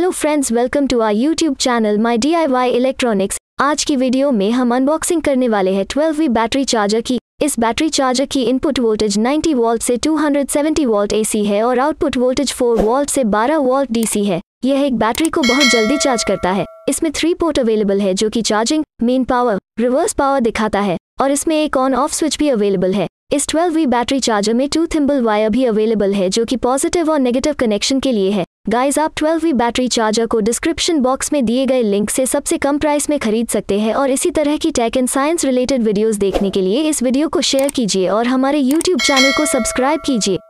hello friends welcome to our YouTube channel my DIY electronics आज की video में हम अनबॉक्सिंग करने वाले हैं 12 वी बैटरी चार्जर की इस बैटरी चार्जर की इनपुट वोल्टेज 90 वोल्ट से 270 वोल्ट एसी है और आउटपुट वोल्टेज 4 वोल्ट से 12 वोल्ट डीसी है यह एक बैटरी को बहुत जल्दी चार्ज करता है इसमें थ्री पोर्ट अवेलेबल है जो की charging main power reverse power दिखाता है और इसमें एक ऑन ऑफ स्विच भी अवेलेबल है इस 12 वी बैटरी चार्जर में टू थिम्बल वायर भी अवेलेबल है जो कि पॉजिटिव और नेगेटिव कनेक्शन के लिए है गाइस आप वी बैटरी चार्जर को डिस्क्रिप्शन बॉक्स में दिए गए लिंक से सबसे कम प्राइस में खरीद सकते हैं और इसी तरह की tech and science related videos देखने के लिए इस वीडियो को शेयर कीजिए और हमारे यूट्यूब चैनल को सब्सक्राइब कीजिए